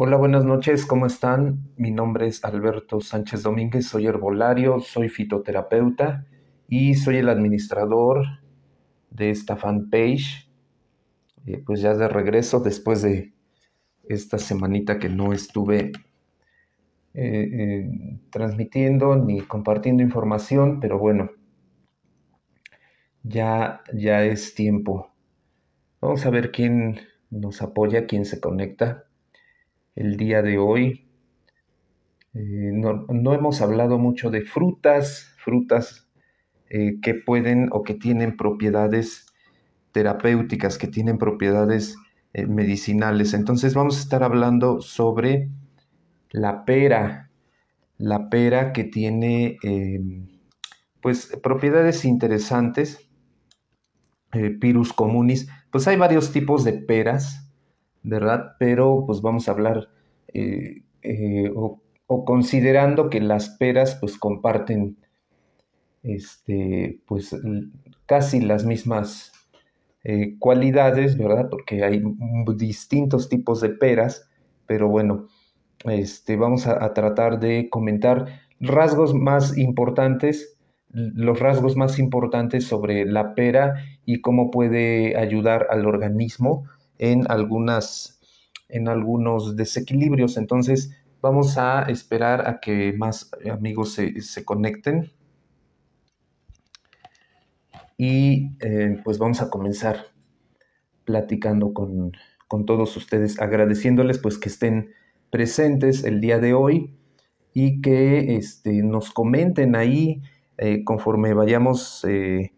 Hola, buenas noches, ¿cómo están? Mi nombre es Alberto Sánchez Domínguez, soy herbolario, soy fitoterapeuta y soy el administrador de esta fanpage. Eh, pues ya de regreso después de esta semanita que no estuve eh, eh, transmitiendo ni compartiendo información, pero bueno, ya, ya es tiempo. Vamos a ver quién nos apoya, quién se conecta el día de hoy. Eh, no, hemos hablado mucho de frutas, frutas eh, que pueden o que tienen propiedades terapéuticas, que tienen propiedades eh, medicinales. Entonces vamos a estar hablando sobre la pera, la pera que tiene pues propiedades interesantes. Pirus comunis, pues hay varios tipos de peras ¿verdad? Pero pues vamos a hablar eh, eh, o, considerando que las peras pues comparten este, pues casi las mismas eh, cualidades, ¿verdad? Porque hay distintos tipos de peras, pero bueno, este, vamos a tratar de comentar rasgos más importantes los rasgos más importantes sobre la pera y cómo puede ayudar al organismo en, algunas, en algunos desequilibrios. Entonces, vamos a esperar a que más amigos se, conecten. Y eh, pues vamos a comenzar platicando con, todos ustedes, agradeciéndoles pues que estén presentes el día de hoy y que este, nos comenten ahí eh, conforme vayamos eh,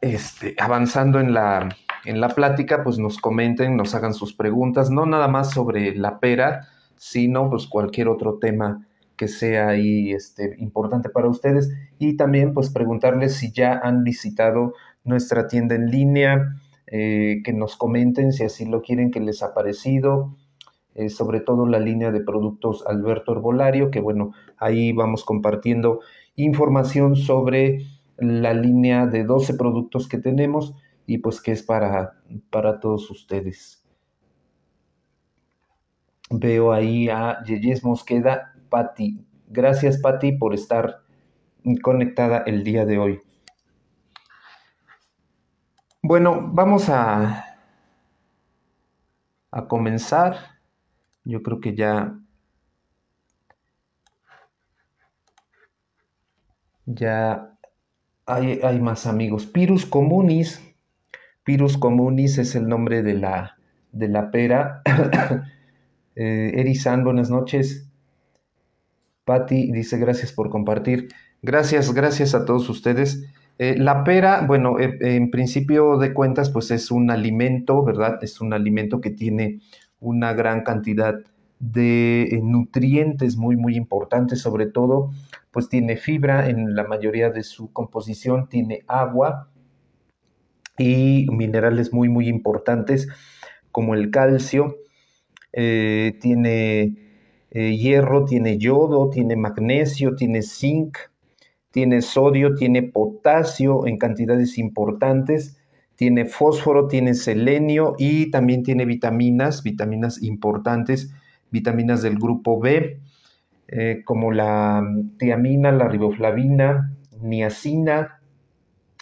este, avanzando en la, en la plática pues nos comenten, nos hagan sus preguntas, no nada más sobre la pera, sino pues cualquier otro tema que sea ahí este, importante para ustedes y también pues preguntarles si ya han visitado nuestra tienda en línea, eh, que nos comenten si así lo quieren, que les ha parecido, eh, sobre todo la línea de productos Alberto Herbolario, que bueno, ahí vamos compartiendo información sobre la línea de 12 productos que tenemos y pues que es para, para todos ustedes. Veo ahí a Yeyes Mosqueda, Patti. Gracias Patti por estar conectada el día de hoy. Bueno, vamos a, a comenzar. Yo creo que ya ya hay, hay, más amigos. Pirus comunis, Pirus comunis es el nombre de la, de la pera. eh, Erisan, buenas noches. Patti dice gracias por compartir. Gracias, gracias a todos ustedes. Eh, la pera, bueno, eh, en principio de cuentas, pues es un alimento, ¿verdad? Es un alimento que tiene una gran cantidad de eh, nutrientes muy, muy importantes, sobre todo, pues tiene fibra en la mayoría de su composición, tiene agua, y minerales muy, muy importantes como el calcio, eh, tiene eh, hierro, tiene yodo, tiene magnesio, tiene zinc, tiene sodio, tiene potasio en cantidades importantes, tiene fósforo, tiene selenio y también tiene vitaminas, vitaminas importantes, vitaminas del grupo B, eh, como la mm, tiamina, la riboflavina, niacina,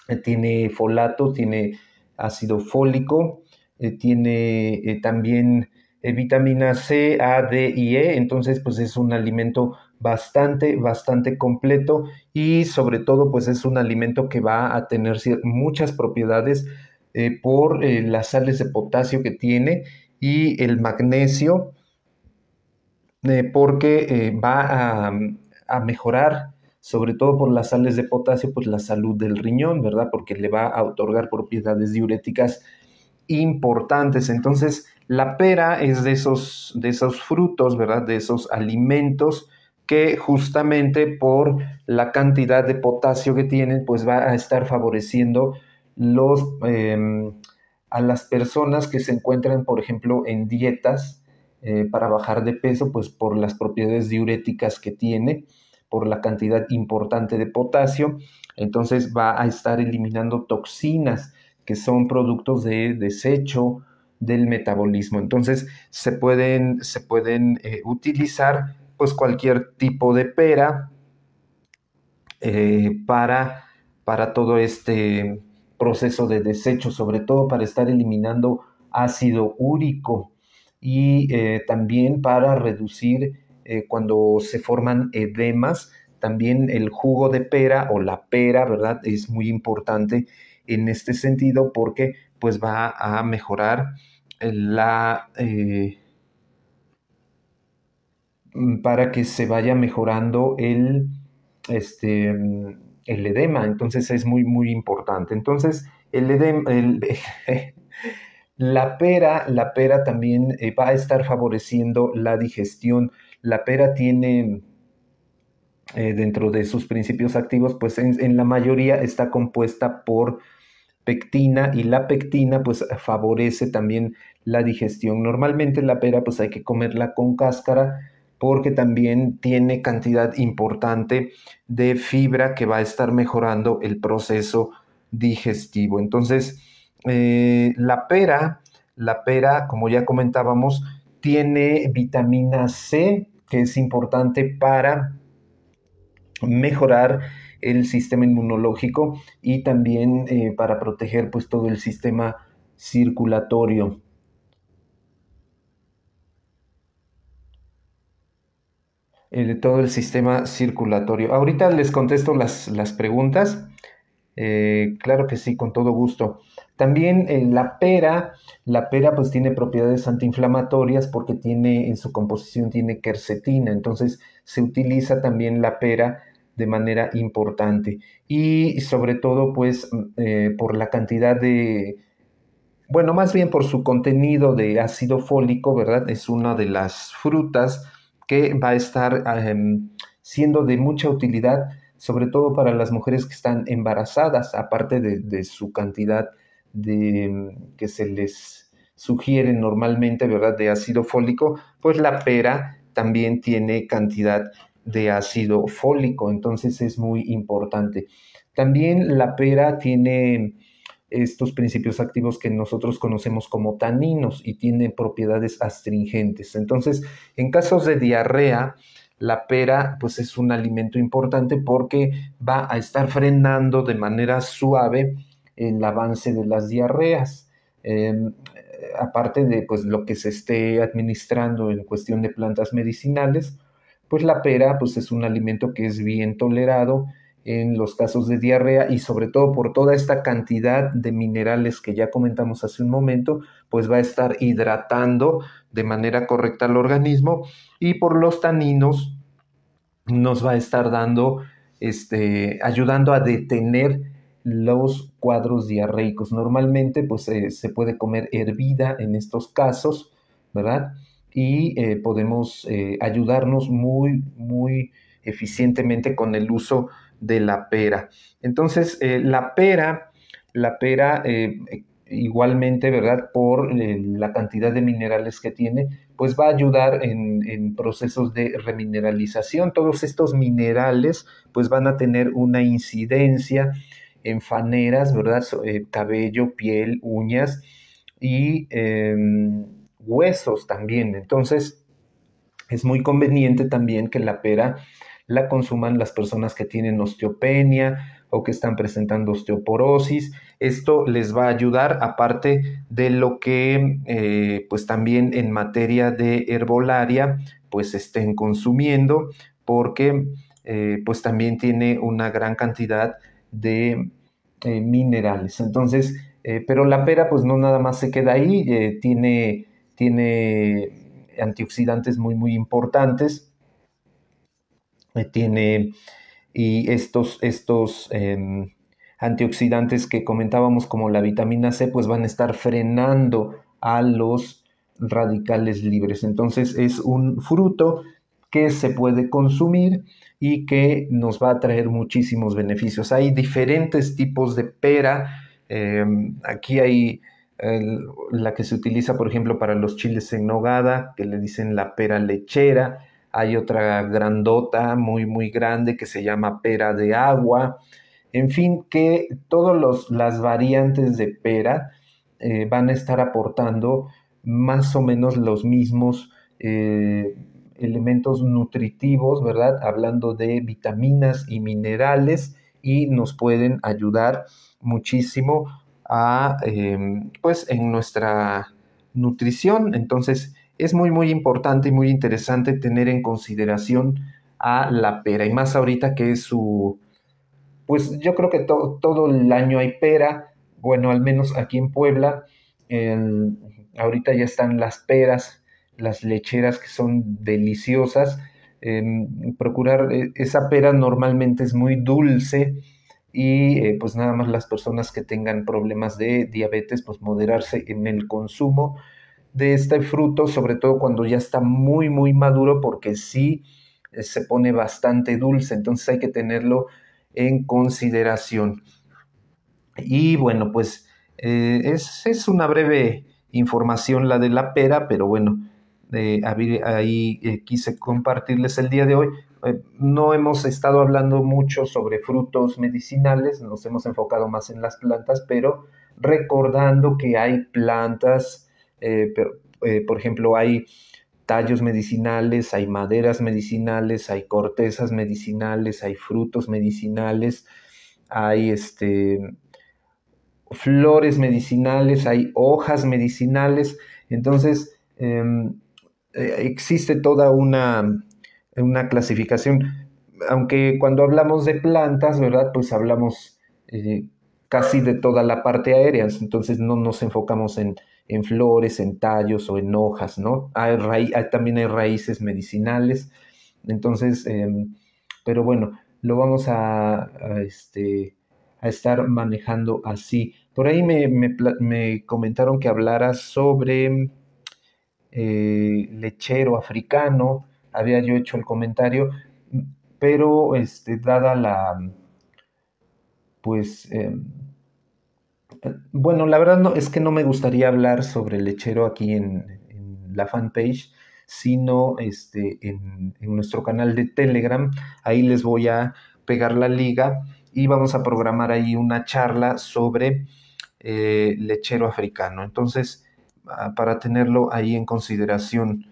eh, tiene folato, tiene ácido fólico, eh, tiene eh, también vitamina C, A, D y E. Entonces, pues es un alimento bastante, bastante completo y sobre todo, pues es un alimento que va a tener muchas propiedades por las sales de potasio que tiene y el magnesio, porque va a mejorar sobre todo por las sales de potasio, pues la salud del riñón, ¿verdad? Porque le va a otorgar propiedades diuréticas importantes. Entonces, la pera es de esos, de esos frutos, ¿verdad? De esos alimentos que justamente por la cantidad de potasio que tienen, pues va a estar favoreciendo los, em, a las personas que se encuentran, por ejemplo, en dietas eh, para bajar de peso, pues por las propiedades diuréticas que tiene por la cantidad importante de potasio, entonces va a estar eliminando toxinas que son productos de desecho del metabolismo. Entonces se pueden, se pueden eh, utilizar pues cualquier tipo de pera eh, para, para todo este proceso de desecho, sobre todo para estar eliminando ácido úrico y eh, también para reducir eh, cuando se forman edemas. También el jugo de pera o la pera, ¿verdad? Es muy importante en este sentido porque pues va a mejorar la... Eh, para que se vaya mejorando el, este, el edema. Entonces es muy, muy importante. Entonces, el la pera, la pera también eh, va a estar favoreciendo la digestión la pera tiene eh, dentro de sus principios activos, pues en, la mayoría está compuesta por pectina y la pectina pues favorece también la digestión. Normalmente la pera pues hay que comerla con cáscara porque también tiene cantidad importante de fibra que va a estar mejorando el proceso digestivo. Entonces, eh, la pera, la pera, como ya comentábamos, tiene vitamina C, que es importante para mejorar el sistema inmunológico y también eh, para proteger pues, todo el sistema circulatorio. Eh, todo el sistema circulatorio. Ahorita les contesto las, preguntas. Eh, claro que sí, con todo gusto. También eh, la pera, la pera pues tiene propiedades antiinflamatorias porque tiene en su composición tiene quercetina, entonces se utiliza también la pera de manera importante y sobre todo pues eh, por la cantidad de, bueno, más bien por su contenido de ácido fólico, ¿verdad? Es una de las frutas que va a estar em, siendo de mucha utilidad, sobre todo para las mujeres que están embarazadas, aparte de, de su cantidad que se les sugiere normalmente, ¿verdad?, de ácido fólico, pues la pera también tiene cantidad de ácido fólico, entonces es muy importante. También la pera tiene estos principios activos que nosotros conocemos como taninos y tiene propiedades astringentes. Entonces, en casos de diarrea, la pera pues es un alimento importante porque va a estar frenando de manera suave el avance de las diarreas. Em, eh, aparte de pues, lo que se esté administrando en cuestión de plantas medicinales, pues la pera pues, es un alimento que es bien tolerado en los casos de diarrea y sobre todo por toda esta cantidad de minerales que ya comentamos hace un momento, pues va a estar hidratando de manera correcta al organismo y por los taninos nos va a estar dando, este, ayudando a detener los cuadros diarreicos. Normalmente pues eh, se puede comer hervida en estos casos, ¿verdad? Y eh, podemos eh, ayudarnos muy, muy eficientemente con el uso de la pera. Entonces, la pera, la pera igualmente, ¿verdad? Por la cantidad de minerales que tiene, pues va a ayudar en, en, procesos de remineralización. Todos estos minerales, pues van a tener una incidencia en faneras, ¿verdad? Eh, cabello, piel, uñas y em, huesos también. Entonces, es muy conveniente también que la pera la consuman las personas que tienen osteopenia o que están presentando osteoporosis. Esto les va a ayudar, aparte de lo que, eh, pues también en materia de herbolaria, pues estén consumiendo, porque eh, pues también tiene una gran cantidad de eh, minerales. Entonces, eh, pero la pera pues no nada más se queda ahí, eh, tiene, tiene antioxidantes muy, muy importantes, tiene y estos, estos em, antioxidantes que comentábamos como la vitamina C pues van a estar frenando a los radicales libres. Entonces es un fruto que se puede consumir y que nos va a traer muchísimos beneficios. Hay diferentes tipos de pera. Em, aquí hay la que se utiliza, por ejemplo, para los chiles en nogada, que le dicen la pera lechera. Hay otra grandota, muy, muy grande, que se llama pera de agua. En fin, que todas las variantes de pera eh, van a estar aportando más o menos los mismos eh, elementos nutritivos, ¿verdad? Hablando de vitaminas y minerales y nos pueden ayudar muchísimo a, em, pues, en nuestra nutrición. Entonces, es muy, muy importante y muy interesante tener en consideración a la pera y más ahorita que es su, pues yo creo que todo el año hay pera, bueno, al menos aquí en Puebla, ahorita ya están las peras las lecheras que son deliciosas. Em, procurar eh, esa pera normalmente es muy dulce y eh, pues nada más las personas que tengan problemas de diabetes pues moderarse en el consumo de este fruto sobre todo cuando ya está muy muy maduro porque sí eh, se pone bastante dulce entonces hay que tenerlo en consideración y bueno pues es una breve información la de la pera pero bueno ahí eh, quise compartirles el día de hoy. Eh, no hemos estado hablando mucho sobre frutos medicinales, nos hemos enfocado más en las plantas, pero recordando que hay plantas, eh, por ejemplo, hay tallos medicinales, hay maderas medicinales, hay cortezas medicinales, hay frutos medicinales, hay este, flores medicinales, hay hojas medicinales. Entonces, em, eh, existe toda una, una, clasificación, aunque cuando hablamos de plantas, ¿verdad? Pues hablamos eh, casi de toda la parte aérea, entonces no nos enfocamos en, flores, en tallos o en hojas, ¿no? Hay también hay raíces medicinales, entonces, em, pero bueno, lo vamos a, a, este, a estar manejando así. Por ahí me, me comentaron que hablaras sobre eh, lechero africano, había yo hecho el comentario, pero este, dada la, pues, em, bueno, la verdad es que no me gustaría hablar sobre lechero aquí en, la fanpage, sino este, en, nuestro canal de Telegram. Ahí les voy a pegar la liga y vamos a programar ahí una charla sobre eh, lechero africano. Entonces, Ah, para tenerlo ahí en consideración.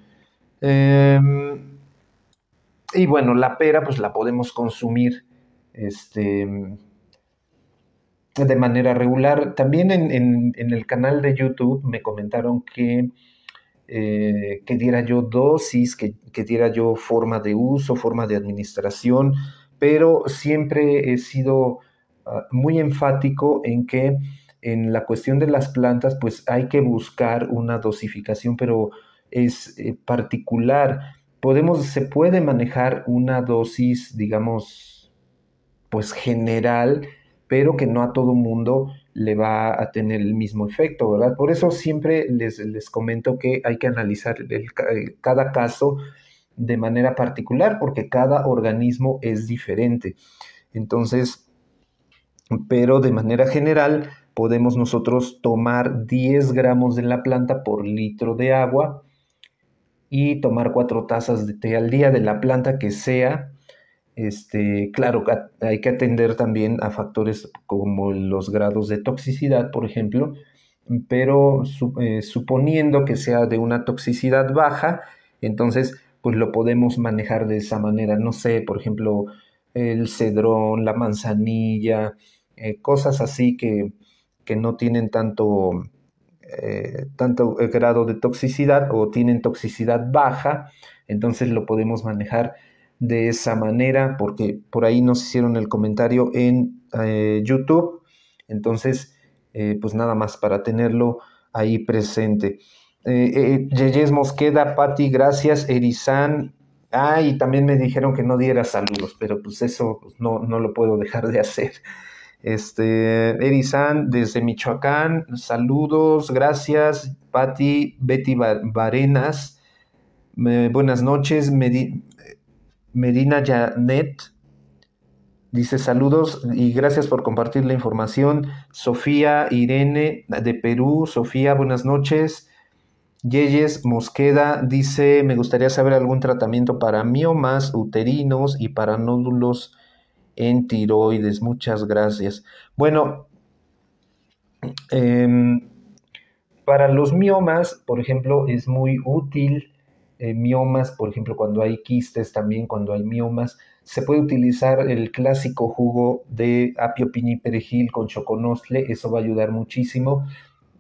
Em, y bueno, la pera pues la podemos consumir este, de manera regular. También en, el canal de YouTube me comentaron que, eh, que diera yo dosis, que, diera yo forma de uso, forma de administración, pero siempre he sido ah, muy enfático en que en la cuestión de las plantas, pues hay que buscar una dosificación, pero es eh, particular. Podemos, se puede manejar una dosis, digamos, pues general, pero que no a todo mundo le va a tener el mismo efecto, ¿verdad? Por eso siempre les, comento que hay que analizar eh, cada caso de manera particular, porque cada organismo es diferente. Entonces, pero de manera general, podemos nosotros tomar 10 gramos de la planta por litro de agua y tomar 4 tazas de té al día de la planta que sea. Este, claro, hay que atender también a factores como los grados de toxicidad, por ejemplo, pero eh, suponiendo que sea de una toxicidad baja, entonces pues lo podemos manejar de esa manera. No sé, por ejemplo, el cedrón, la manzanilla, eh, cosas así que, que no tienen tanto, eh, tanto eh, grado de toxicidad o tienen toxicidad baja, entonces lo podemos manejar de esa manera, porque por ahí nos hicieron el comentario en eh, YouTube, entonces pues nada más para tenerlo ahí presente. Yeyes Mosqueda, Patti, gracias, Erizan, ah, y también me dijeron que no diera saludos, pero pues eso pues no, no lo puedo dejar de hacer. Este, Erizan desde Michoacán, saludos, gracias. Patti, Betty Varenas, buenas noches. Medina Janet dice saludos y gracias por compartir la información. Sofía Irene de Perú, Sofía, buenas noches. Yeyes Mosqueda dice, me gustaría saber algún tratamiento para miomas uterinos y para nódulos en tiroides. Muchas gracias. Bueno, em, para los miomas, por ejemplo, es muy útil. Eh, miomas, por ejemplo, cuando hay quistes, también cuando hay miomas, se puede utilizar el clásico jugo de apio, piña perejil con choconostle, eso va a ayudar muchísimo.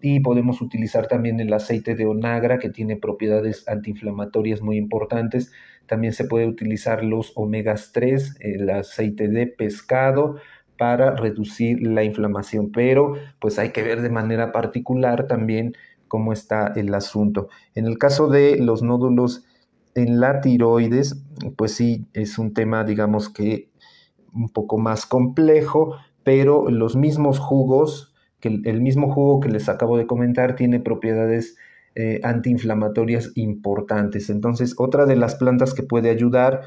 Y podemos utilizar también el aceite de onagra, que tiene propiedades antiinflamatorias muy importantes. También se puede utilizar los omegas 3, el aceite de pescado, para reducir la inflamación, pero pues hay que ver de manera particular también cómo está el asunto. En el caso de los nódulos en la tiroides, pues sí, es un tema, digamos que un poco más complejo, pero los mismos jugos, que el mismo jugo que les acabo de comentar tiene propiedades eh, antiinflamatorias importantes. Entonces, otra de las plantas que puede ayudar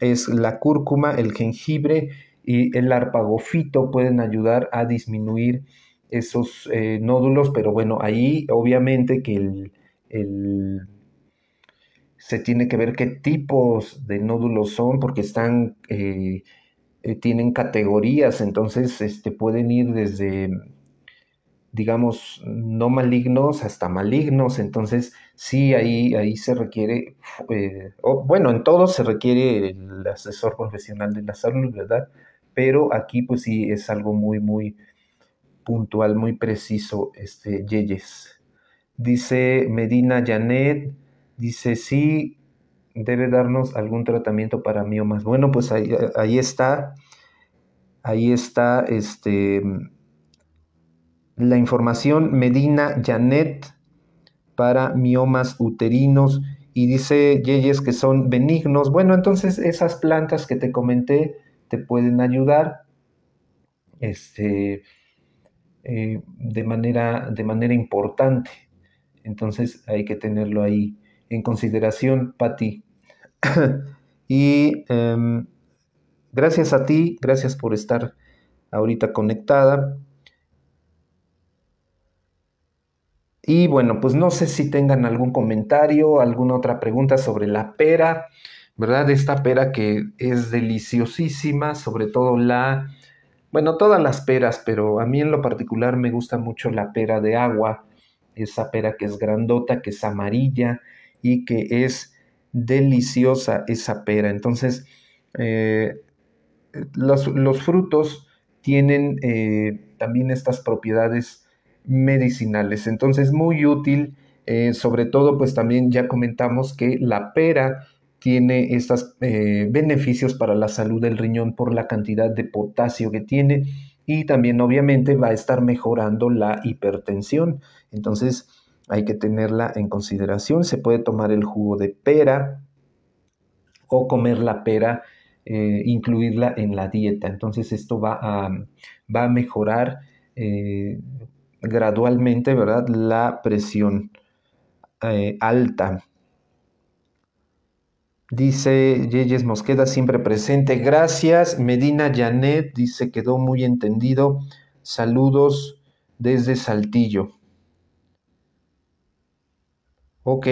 es la cúrcuma, el jengibre y el arpagofito pueden ayudar a disminuir esos eh, nódulos, pero bueno, ahí obviamente que se tiene que ver qué tipos de nódulos son, porque están, eh, tienen categorías, entonces este, pueden ir desde digamos, no malignos hasta malignos. Entonces, sí, ahí, ahí se requiere, eh, bueno, en todo se requiere el asesor profesional de la salud, ¿verdad? Pero aquí, pues sí, es algo muy, muy puntual, muy preciso, este, Yeyes. Dice Medina Janet, dice, sí, debe darnos algún tratamiento para miomas más. Bueno, pues ahí, ahí está, ahí está, este la información Medina Janet para miomas uterinos y dice Yeyes que son benignos. Bueno, entonces esas plantas que te comenté te pueden ayudar este, eh, de, manera, de manera importante. Entonces hay que tenerlo ahí en consideración, Patti. y em, gracias a ti, gracias por estar ahorita conectada. Y bueno, pues no sé si tengan algún comentario, alguna otra pregunta sobre la pera, ¿verdad? Esta pera que es deliciosísima, sobre todo la, bueno, todas las peras, pero a mí en lo particular me gusta mucho la pera de agua, esa pera que es grandota, que es amarilla y que es deliciosa esa pera. Entonces, eh, los, frutos tienen eh, también estas propiedades medicinales. Entonces, muy útil, eh, sobre todo, pues también ya comentamos que la pera tiene estos eh, beneficios para la salud del riñón por la cantidad de potasio que tiene y también obviamente va a estar mejorando la hipertensión. Entonces, hay que tenerla en consideración. Se puede tomar el jugo de pera o comer la pera, eh, incluirla en la dieta. Entonces esto va a, va a mejorar gradualmente, ¿verdad? La presión eh, alta. Dice Yeyes Mosqueda, siempre presente. Gracias. Medina Janet dice, quedó muy entendido. Saludos desde Saltillo. Ok.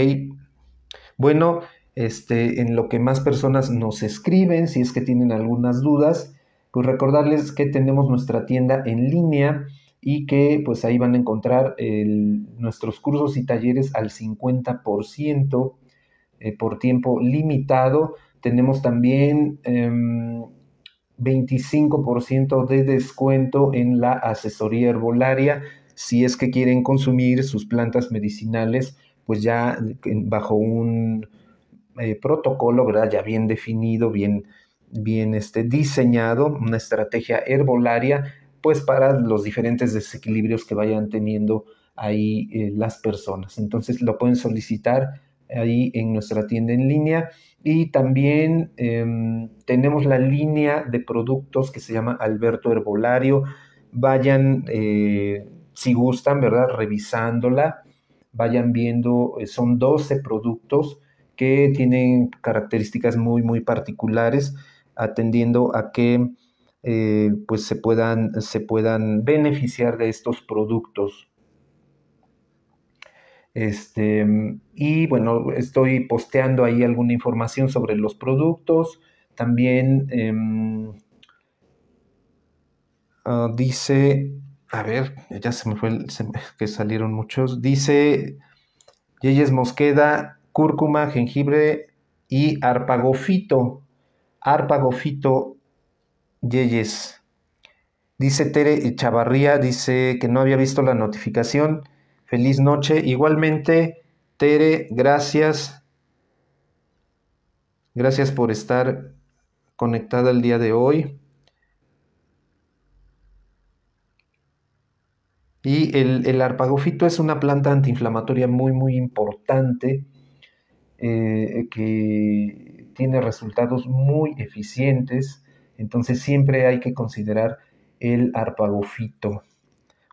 Bueno, este, en lo que más personas nos escriben, si es que tienen algunas dudas, pues recordarles que tenemos nuestra tienda en línea y que pues ahí van a encontrar nuestros cursos y talleres al 50% eh, por tiempo limitado. Tenemos también eh, em, 25% de descuento en la asesoría herbolaria si es que quieren consumir sus plantas medicinales pues ya bajo un eh, protocolo, ¿verdad? Ya bien definido, bien, bien este, diseñado, una estrategia herbolaria pues para los diferentes desequilibrios que vayan teniendo ahí eh, las personas. Entonces lo pueden solicitar ahí en nuestra tienda en línea y también em, tenemos la línea de productos que se llama Alberto Herbolario. Vayan, eh, si gustan, ¿verdad? Revisándola, vayan viendo, eh, son 12 productos que tienen características muy, muy particulares, atendiendo a que eh, pues se puedan, se puedan beneficiar de estos productos. Este, y bueno, estoy posteando ahí alguna información sobre los productos. También em, ah, dice, a ver, ya se me fue, que salieron muchos. Dice Yeyes Mosqueda, cúrcuma, jengibre y arpagofito. Arpagofito Yeyes. Dice Tere Chavarría, dice que no había visto la notificación. Feliz noche. Igualmente, Tere, gracias. Gracias por estar conectada el día de hoy. Y el, el arpagofito es una planta antiinflamatoria muy, muy importante eh, que tiene resultados muy eficientes entonces siempre hay que considerar el arpagofito.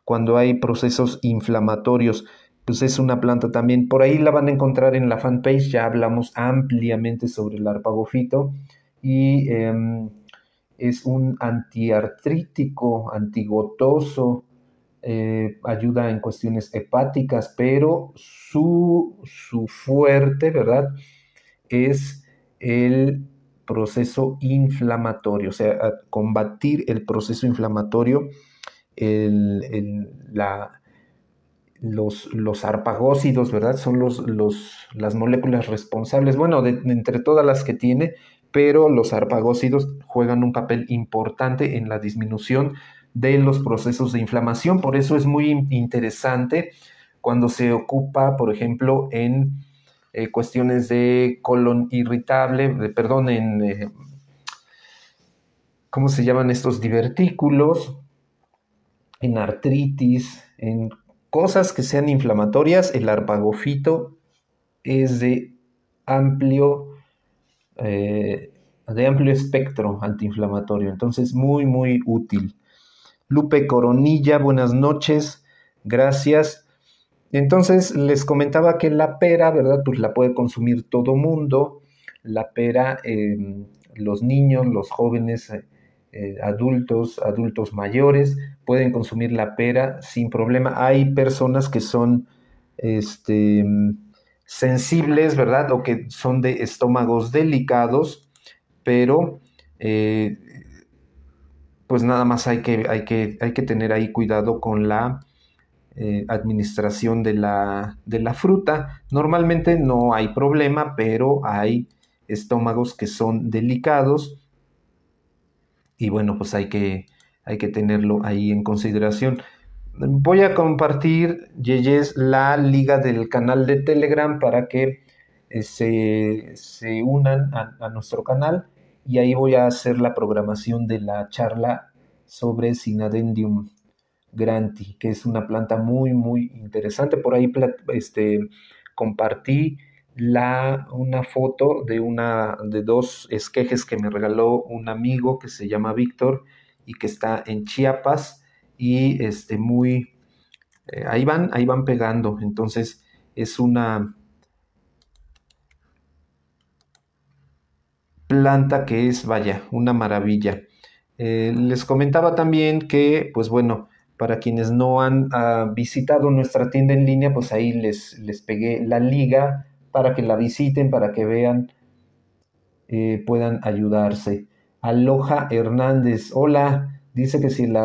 Cuando hay procesos inflamatorios, pues es una planta también. Por ahí la van a encontrar en la fanpage, ya hablamos ampliamente sobre el arpagofito y em, es un antiartrítico, antigotoso, eh, ayuda en cuestiones hepáticas, pero su fuerte, ¿verdad? Es el proceso inflamatorio, o sea, combatir el proceso inflamatorio, la, los, los, arpagócidos, ¿verdad? Son los, las moléculas responsables, bueno, entre todas las que tiene, pero los arpagócidos juegan un papel importante en la disminución de los procesos de inflamación, por eso es muy interesante cuando se ocupa, por ejemplo, en eh, cuestiones de colon irritable, de, perdón, en, eh, ¿cómo se llaman estos divertículos? En artritis, en cosas que sean inflamatorias, el arpagofito es de amplio, eh, de amplio espectro antiinflamatorio, entonces muy, muy útil. Lupe Coronilla, buenas noches, gracias. Entonces les comentaba que la pera, ¿verdad? Pues la puede consumir todo mundo. La pera, em, los niños, los jóvenes, eh, eh, adultos, adultos mayores, pueden consumir la pera sin problema. Hay personas que son este, em, sensibles, ¿verdad? O que son de estómagos delicados, pero eh, pues nada más hay que, hay, que, hay que tener ahí cuidado con la eh, administración de la, de la fruta. Normalmente no hay problema, pero hay estómagos que son delicados y bueno, pues hay que, hay que tenerlo ahí en consideración. Voy a compartir, Yeyes, la liga del canal de Telegram para que eh, se, unan a, a nuestro canal y ahí voy a hacer la programación de la charla sobre Sinadendium granti, que es una planta muy, muy interesante. Por ahí este, compartí la, una foto de, una, de dos esquejes que me regaló un amigo que se llama Víctor y que está en Chiapas y este, muy... Eh, ahí, van, ahí van pegando, entonces es una planta que es, vaya, una maravilla. Eh, les comentaba también que, pues bueno, para quienes no han ah, visitado nuestra tienda en línea, pues ahí les, les pegué la liga para que la visiten, para que vean, eh, puedan ayudarse. Aloja Hernández, hola, dice que si el,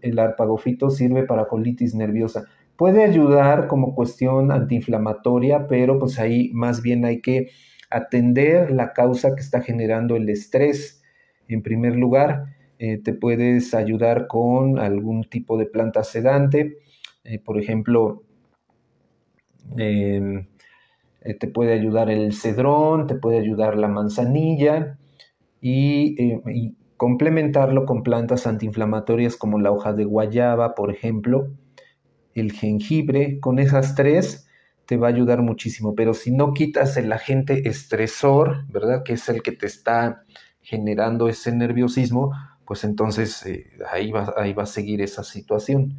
el arpagofito sirve para colitis nerviosa. Puede ayudar como cuestión antiinflamatoria, pero pues ahí más bien hay que atender la causa que está generando el estrés en primer lugar eh, te puedes ayudar con algún tipo de planta sedante, eh, por ejemplo, em, eh, te puede ayudar el cedrón, te puede ayudar la manzanilla y, y complementarlo con plantas antiinflamatorias como la hoja de guayaba, por ejemplo, el jengibre, con esas tres te va a ayudar muchísimo, pero si no quitas el agente estresor, ¿verdad? Que es el que te está generando ese nerviosismo, pues entonces eh, ahí, va, ahí, va, a seguir esa situación.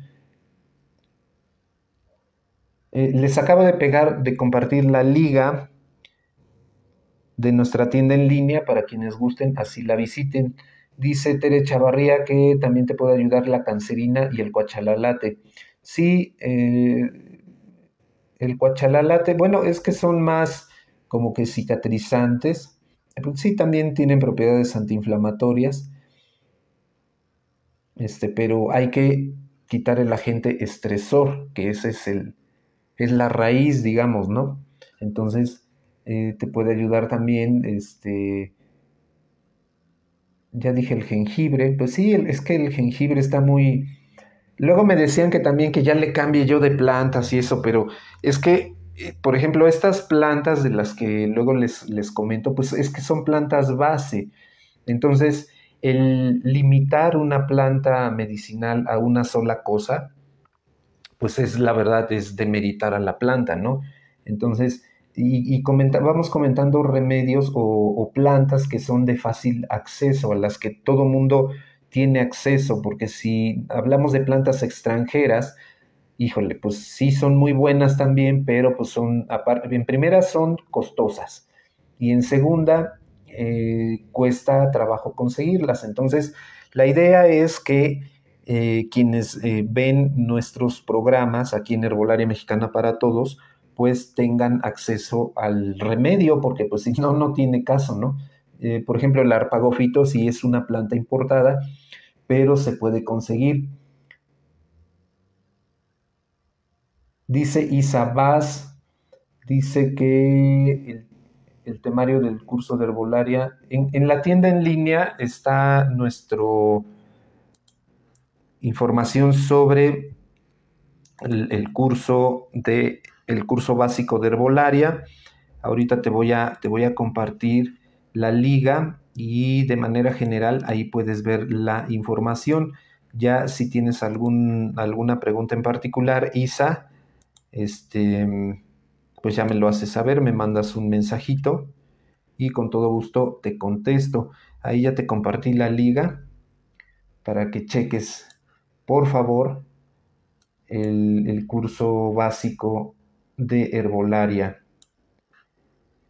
Eh, les acabo de pegar, de compartir la liga de nuestra tienda en línea para quienes gusten, así la visiten. Dice Tere Chavarría que también te puede ayudar la cancerina y el coachalalate. Sí, eh, el coachalalate, bueno, es que son más como que cicatrizantes. Pues sí, también tienen propiedades antiinflamatorias este, pero hay que quitar el agente estresor, que ese es el, es la raíz, digamos, ¿no? Entonces, eh, te puede ayudar también, este, ya dije el jengibre, pues sí, es que el jengibre está muy... Luego me decían que también que ya le cambie yo de plantas y eso, pero es que, eh, por ejemplo, estas plantas de las que luego les, les comento, pues es que son plantas base. Entonces, el limitar una planta medicinal a una sola cosa, pues es la verdad, es demeritar a la planta, ¿no? Entonces, y, vamos comentando remedios o, plantas que son de fácil acceso, a las que todo mundo tiene acceso, porque si hablamos de plantas extranjeras, híjole, pues sí son muy buenas también, pero pues son, en primera son costosas y en segunda eh, cuesta trabajo conseguirlas. Entonces, la idea es que eh, quienes eh, ven nuestros programas aquí en Herbolaria Mexicana para Todos, pues tengan acceso al remedio, porque pues si no, no tiene caso, ¿no? por ejemplo, el arpagofito sí es una planta importada, pero se puede conseguir. Dice Isabás, dice que el el temario del curso de herbolaria. En, la tienda en línea está nuestra información sobre el, curso de el curso básico de herbolaria. Ahorita te voy a te voy a compartir la liga y de manera general ahí puedes ver la información. Ya si tienes alguna pregunta en particular, Isa, este, pues ya me lo haces saber, me mandas un mensajito y con todo gusto te contesto. Ahí ya te compartí la liga para que cheques, por favor, el, curso básico de herbolaria.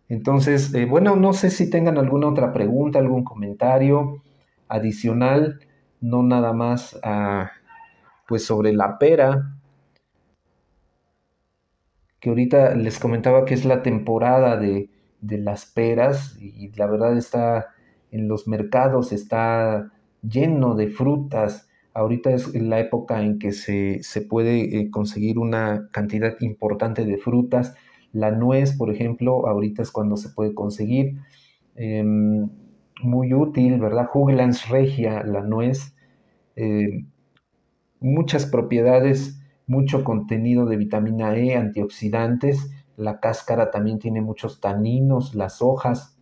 Entonces, eh, bueno, no sé si tengan alguna otra pregunta, algún comentario adicional, no nada más ah, pues sobre la pera que ahorita les comentaba que es la temporada de, las peras y la verdad está en los mercados, está lleno de frutas. Ahorita es la época en que se, puede eh, conseguir una cantidad importante de frutas. La nuez, por ejemplo, ahorita es cuando se puede conseguir. Em, muy útil, ¿verdad? Juglans regia, la nuez. Eh, muchas propiedades mucho contenido de vitamina E, antioxidantes, la cáscara también tiene muchos taninos, las hojas,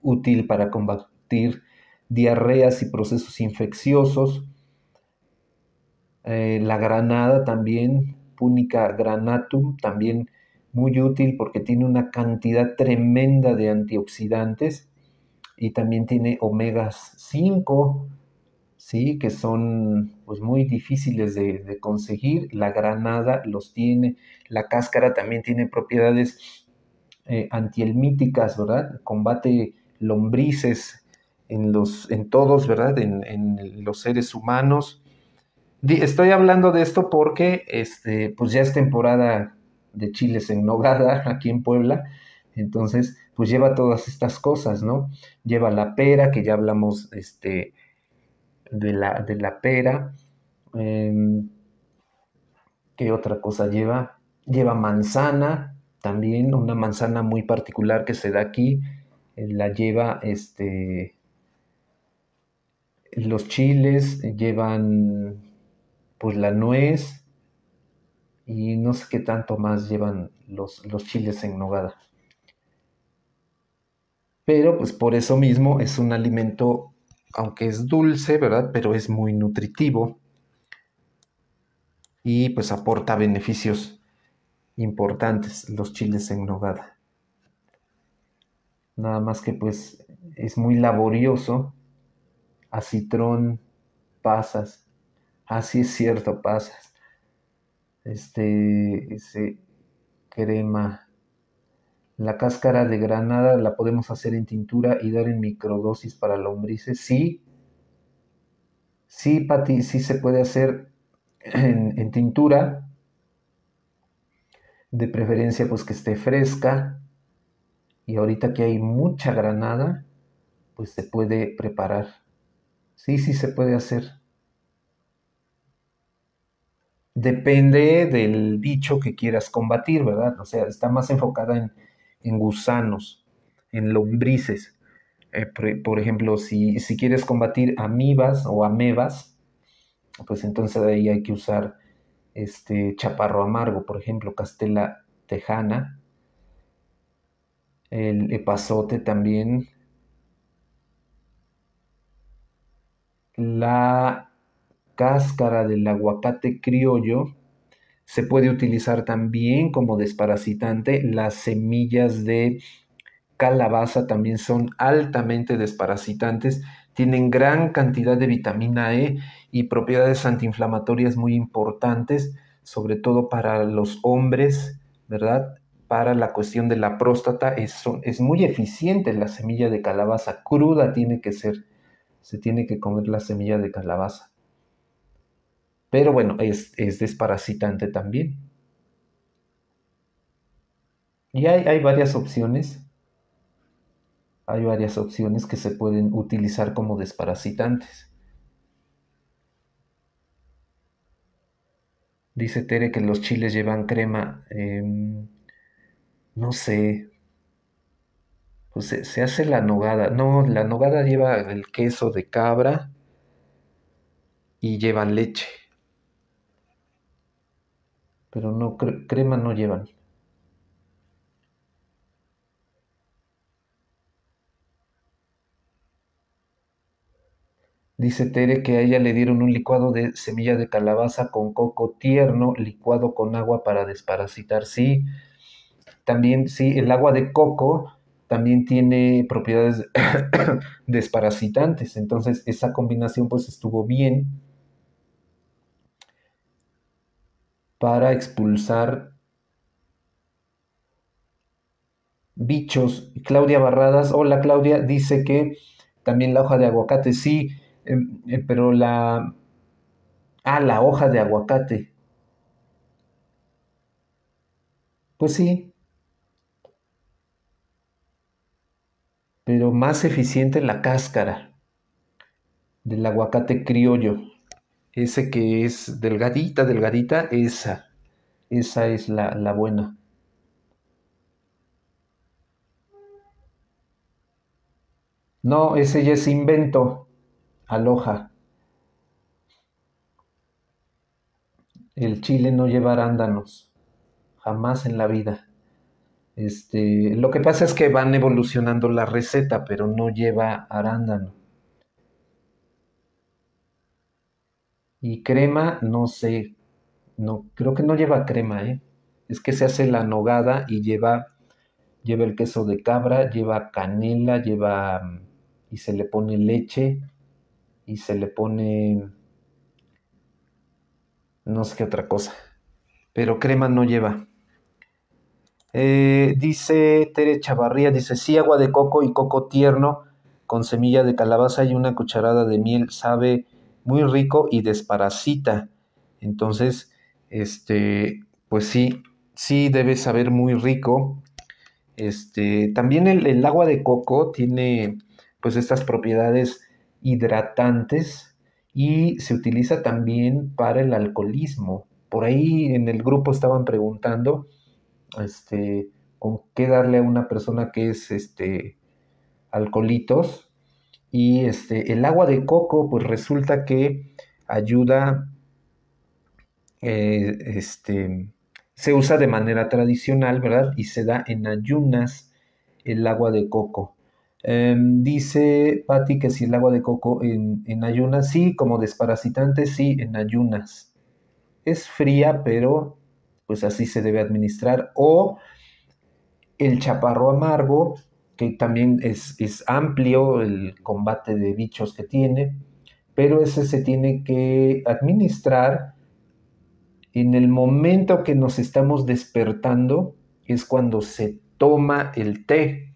útil para combatir diarreas y procesos infecciosos. Eh, la granada también, Punica granatum, también muy útil porque tiene una cantidad tremenda de antioxidantes y también tiene omegas 5, ¿sí? que son pues, muy difíciles de, conseguir. La granada los tiene, la cáscara también tiene propiedades eh, antielmíticas, ¿verdad? Combate lombrices en, los, en todos, ¿verdad? En, los seres humanos. Estoy hablando de esto porque este, pues ya es temporada de chiles en nogada aquí en Puebla. Entonces, pues lleva todas estas cosas, ¿no? Lleva la pera, que ya hablamos este, de la, pera. Em, ¿Qué otra cosa lleva? Lleva manzana, también una manzana muy particular que se da aquí. Eh, la lleva este, los chiles, llevan pues la nuez y no sé qué tanto más llevan los, los chiles en nogada. Pero pues por eso mismo es un alimento aunque es dulce, ¿verdad? Pero es muy nutritivo y pues aporta beneficios importantes los chiles en nogada. Nada más que pues es muy laborioso. Acitrón, pasas. Así ah, es cierto, pasas. Este, ese crema la cáscara de granada la podemos hacer en tintura y dar en microdosis para lombrices. Sí, sí, Pati, sí se puede hacer en, tintura. De preferencia, pues que esté fresca. Y ahorita que hay mucha granada, pues se puede preparar. Sí, sí se puede hacer. Depende del bicho que quieras combatir, ¿verdad? O sea, está más enfocada en, en gusanos, en lombrices. Eh, por, ejemplo, si, quieres combatir amibas o amebas, pues entonces ahí hay que usar este chaparro amargo, por ejemplo, castela tejana, el epazote también, la cáscara del aguacate criollo, se puede utilizar también como desparasitante. Las semillas de calabaza también son altamente desparasitantes. Tienen gran cantidad de vitamina E y propiedades antiinflamatorias muy importantes, sobre todo para los hombres, ¿verdad? Para la cuestión de la próstata es, es muy eficiente la semilla de calabaza cruda tiene que ser. Se tiene que comer la semilla de calabaza. Pero bueno, es, desparasitante también. Y hay, varias opciones. Hay varias opciones que se pueden utilizar como desparasitantes. Dice Tere que los chiles llevan crema. Em, no sé. Pues se, se, hace la nogada. No, la nogada lleva el queso de cabra y lleva leche pero no crema no llevan. Dice Tere que a ella le dieron un licuado de semilla de calabaza con coco tierno, licuado con agua para desparasitar. Sí, también, sí, el agua de coco también tiene propiedades desparasitantes. Entonces, esa combinación pues estuvo bien para expulsar bichos. Claudia Barradas, hola Claudia, dice que también la hoja de aguacate, sí, em, eh, pero la... Ah, la hoja de aguacate. Pues sí. Pero más eficiente la cáscara del aguacate criollo. Ese que es delgadita, delgadita, esa. Esa es la, buena. No, ese ya es invento. Aloja. El chile no lleva arándanos. Jamás en la vida. Este, lo que pasa es que van evolucionando la receta, pero no lleva arándanos. Y crema, no sé. No, creo que no lleva crema, ¿eh? Es que se hace la nogada y lleva, lleva el queso de cabra, lleva canela, lleva y se le pone leche y se le pone no sé qué otra cosa. Pero crema no lleva. Eh, dice Tere Chavarría, dice, sí, agua de coco y coco tierno con semilla de calabaza y una cucharada de miel, sabe muy rico y desparasita. Entonces, este, pues sí, sí debe saber muy rico. Este, también el, el agua de coco tiene pues estas propiedades hidratantes y se utiliza también para el alcoholismo. Por ahí en el grupo estaban preguntando este, con qué darle a una persona que es este, alcoholitos y este, el agua de coco, pues resulta que ayuda, eh, este, se usa de manera tradicional, ¿verdad? Y se da en ayunas el agua de coco. Em, dice Patti que si el agua de coco en, en, ayunas, sí, como desparasitante, sí, en ayunas. Es fría, pero pues así se debe administrar. O el chaparro amargo, también es, es amplio el combate de bichos que tiene, pero ese se tiene que administrar en el momento que nos estamos despertando, es cuando se toma el té,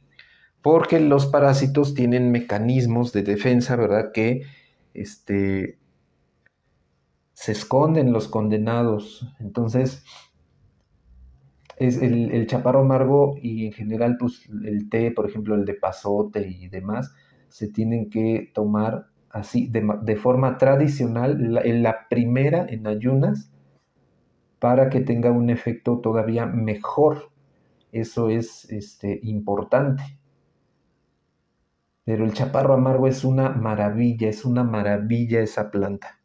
porque los parásitos tienen mecanismos de defensa, ¿verdad? Que este, se esconden los condenados. Entonces, es el, chaparro amargo y en general, pues el té, por ejemplo, el de pasote y demás, se tienen que tomar así, de, forma tradicional, en la primera, en ayunas, para que tenga un efecto todavía mejor. Eso es este, importante. Pero el chaparro amargo es una maravilla, es una maravilla esa planta.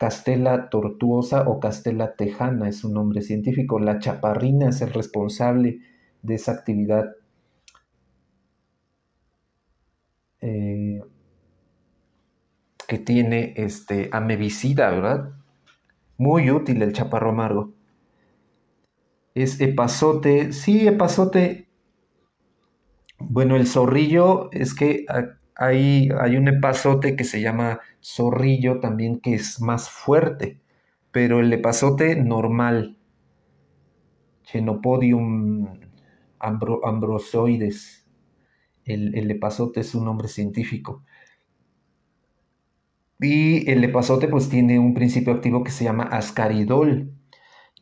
Castela tortuosa o Castela tejana es su nombre científico. La chaparrina es el responsable de esa actividad eh, que tiene este amebicida, ¿verdad? Muy útil el chaparro amargo. Es epazote, sí, epazote. Bueno, el zorrillo es que ah, hay, un epazote que se llama zorrillo también, que es más fuerte, pero el epazote normal, Chenopodium ambrosoides, el, el es un nombre científico. Y el epazote pues tiene un principio activo que se llama ascaridol.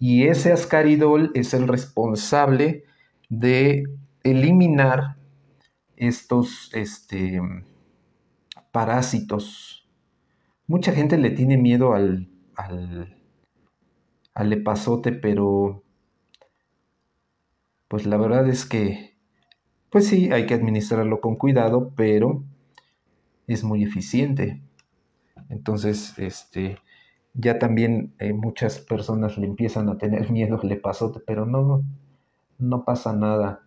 Y ese ascaridol es el responsable de eliminar estos este, parásitos. Mucha gente le tiene miedo al, al, al pero pues la verdad es que, pues sí, hay que administrarlo con cuidado, pero es muy eficiente. Entonces, este, ya también eh, muchas personas le empiezan a tener miedo al lepasote, pero no, no pasa nada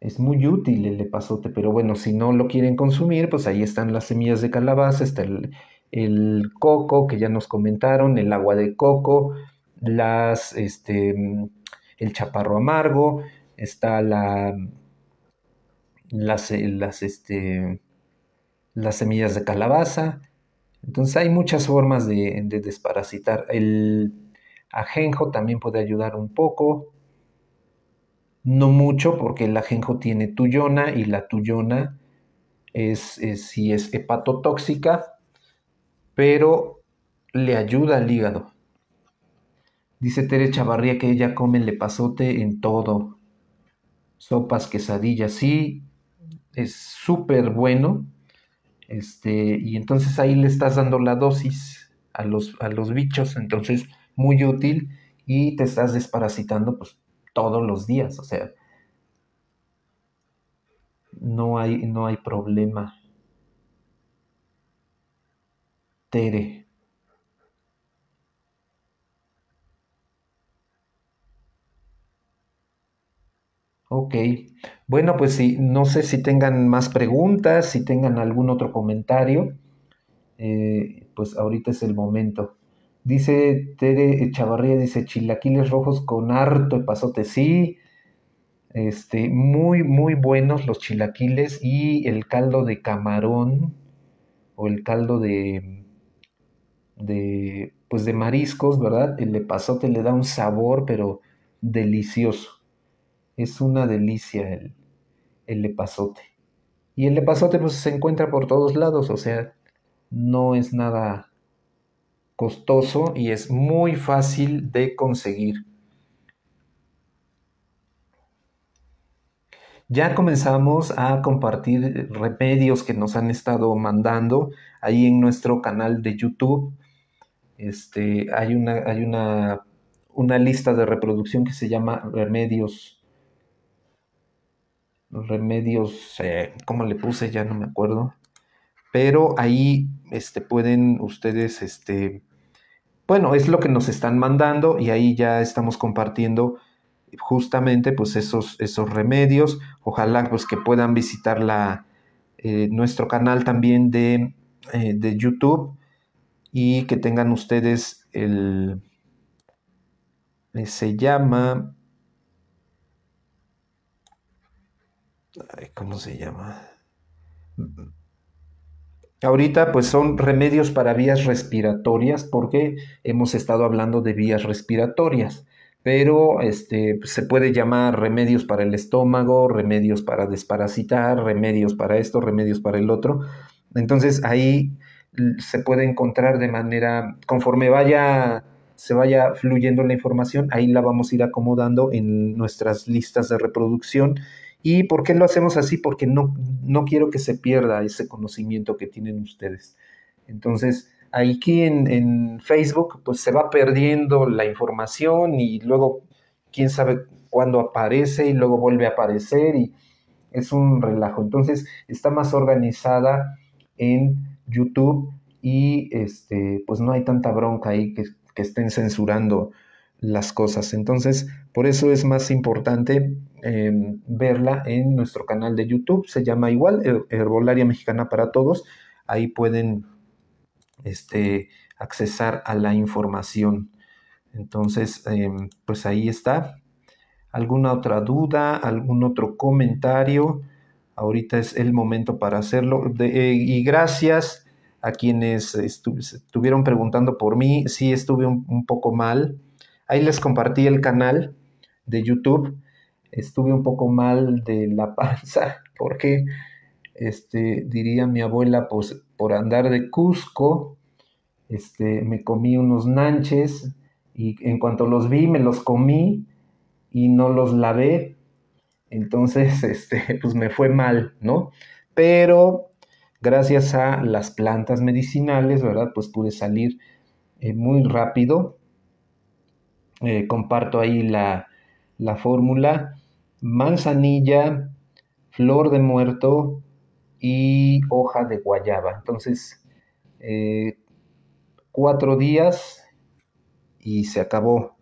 es muy útil el epazote, pero bueno, si no lo quieren consumir, pues ahí están las semillas de calabaza, está el, coco que ya nos comentaron, el agua de coco, las, este, el chaparro amargo, está la, las, eh, las, este, las semillas de calabaza. Entonces hay muchas formas de, de desparasitar. El ajenjo también puede ayudar un poco no mucho porque el ajenjo tiene tuyona y la tuyona es, es, es hepatotóxica, pero le ayuda al hígado. Dice Tere Chavarría que ella come el pasote en todo. Sopas, quesadillas, sí, es súper bueno. Este, y entonces ahí le estás dando la dosis a los, a los bichos, entonces muy útil y te estás desparasitando pues, todos los días, o sea, no hay, no hay problema. Tere. Ok, bueno, pues si no sé si tengan más preguntas, si tengan algún otro comentario, eh, pues ahorita es el momento. Dice Tere Chavarría, dice chilaquiles rojos con harto epazote. Sí, este, muy, muy buenos los chilaquiles y el caldo de camarón o el caldo de, pues de mariscos, ¿verdad? El epazote le da un sabor, pero delicioso. Es una delicia el, el epazote. Y el epazote pues, se encuentra por todos lados, o sea, no es nada costoso y es muy fácil de conseguir. Ya comenzamos a compartir remedios que nos han estado mandando ahí en nuestro canal de YouTube. Este, hay una, hay una, lista de reproducción que se llama Remedios. Remedios, eh, ¿cómo le puse? Ya no me acuerdo. Pero ahí este, pueden ustedes este, bueno, es lo que nos están mandando y ahí ya estamos compartiendo justamente pues esos, esos remedios. Ojalá pues que puedan visitar eh, nuestro canal también eh, de, YouTube y que tengan ustedes el... Eh, se llama... ¿Cómo se llama? Ahorita pues son remedios para vías respiratorias porque hemos estado hablando de vías respiratorias, pero este, se puede llamar remedios para el estómago, remedios para desparasitar, remedios para esto, remedios para el otro. Entonces ahí mm, se puede encontrar de manera, conforme vaya, se vaya fluyendo la información, ahí la vamos a ir acomodando en nuestras listas de reproducción ¿Y por qué lo hacemos así? Porque no, no quiero que se pierda ese conocimiento que tienen ustedes. Entonces, aquí en, en Facebook, pues se va perdiendo la información y luego, quién sabe cuándo aparece y luego vuelve a aparecer y es un relajo. Entonces, está más organizada en YouTube y este, pues no hay tanta bronca ahí que, que estén censurando las cosas. Entonces, por eso es más importante em, verla en nuestro canal de YouTube. Se llama igual Herbolaria Mexicana para Todos. Ahí pueden este, accesar a la información. Entonces, em, pues ahí está. ¿Alguna otra duda? ¿Algún otro comentario? Ahorita es el momento para hacerlo. Eh, y gracias a quienes estuvieron preguntando por mí. Sí, estuve un poco mal Ahí les compartí el canal de YouTube. Estuve un poco mal de la panza porque, este, diría mi abuela, pues por andar de Cusco, este, me comí unos nanches y en cuanto los vi me los comí y no los lavé. Entonces, este, pues me fue mal, ¿no? Pero gracias a las plantas medicinales, ¿verdad? Pues pude salir eh, muy rápido eh, comparto ahí la, fórmula, manzanilla, flor de muerto y hoja de guayaba. Entonces, eh, cuatro días y se acabó,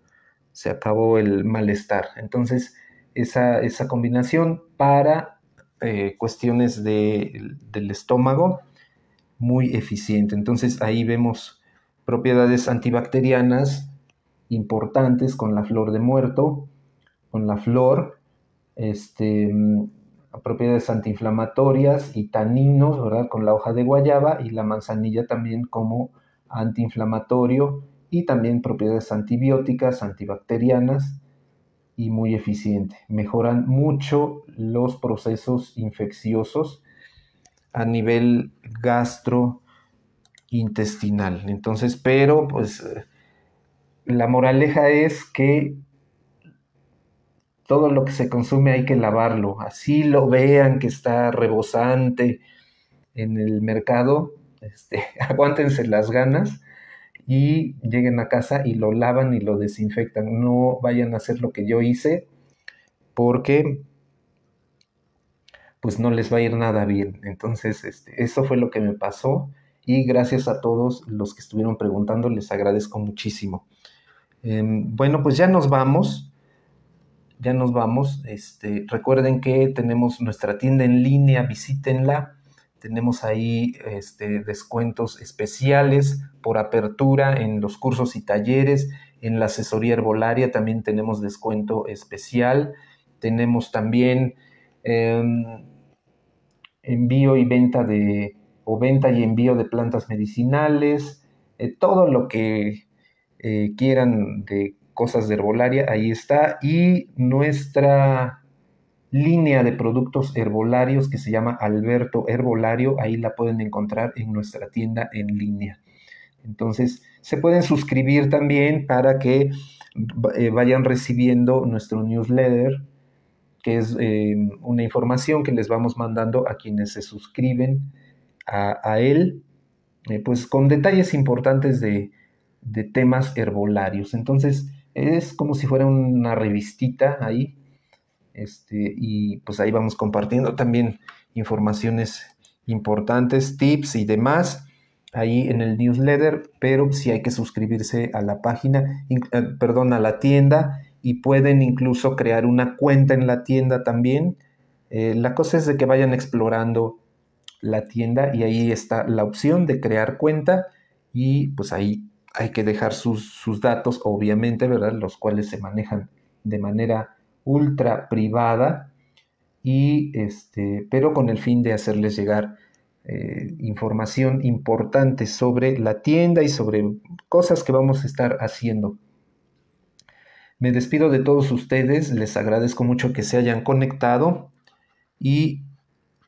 se acabó el malestar. Entonces, esa, esa combinación para eh, cuestiones del estómago, muy eficiente. Entonces, ahí vemos propiedades antibacterianas importantes con la flor de muerto, con la flor, este, mm, propiedades antiinflamatorias y taninos, ¿verdad? Con la hoja de guayaba y la manzanilla también como antiinflamatorio y también propiedades antibióticas, antibacterianas y muy eficiente. Mejoran mucho los procesos infecciosos a nivel gastrointestinal. Entonces, pero pues eh, la moraleja es que todo lo que se consume hay que lavarlo. Así lo vean que está rebosante en el mercado, este, aguántense las ganas y lleguen a casa y lo lavan y lo desinfectan. No vayan a hacer lo que yo hice porque pues no les va a ir nada bien. Entonces, este, eso fue lo que me pasó y gracias a todos los que estuvieron preguntando, les agradezco muchísimo. Em, bueno, pues ya nos vamos. Ya nos vamos. Este, recuerden que tenemos nuestra tienda en línea, visítenla. Tenemos ahí este, descuentos especiales por apertura en los cursos y talleres. En la asesoría herbolaria también tenemos descuento especial. Tenemos también em, envío y venta de, o venta y envío de plantas medicinales. Eh, todo lo que eh, quieran de cosas de herbolaria, ahí está. Y nuestra línea de productos herbolarios que se llama Alberto Herbolario, ahí la pueden encontrar en nuestra tienda en línea. Entonces, se pueden suscribir también para que eh, vayan recibiendo nuestro newsletter, que es em, una información que les vamos mandando a quienes se suscriben a, él, eh, pues con detalles importantes de, de temas herbolarios. Entonces, es como si fuera una revistita ahí. Este, y pues ahí vamos compartiendo también informaciones importantes, tips y demás ahí en el newsletter, pero si hay que suscribirse a la página, eh, perdón, a la tienda y pueden incluso crear una cuenta en la tienda también. Eh, la cosa es de que vayan explorando la tienda y ahí está la opción de crear cuenta y pues ahí hay que dejar sus, datos, obviamente, ¿verdad? Los cuales se manejan de manera ultra privada, y este, pero con el fin de hacerles llegar eh, información importante sobre la tienda y sobre cosas que vamos a estar haciendo. Me despido de todos ustedes, les agradezco mucho que se hayan conectado y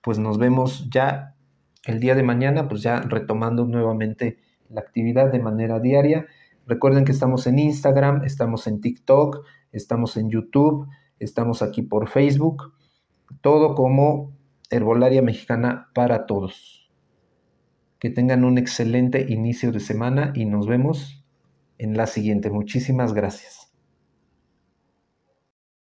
pues nos vemos ya el día de mañana, pues ya retomando nuevamente la actividad de manera diaria. Recuerden que estamos en Instagram, estamos en TikTok, estamos en YouTube, estamos aquí por Facebook. Todo como Herbolaria Mexicana para todos. Que tengan un excelente inicio de semana y nos vemos en la siguiente. Muchísimas gracias.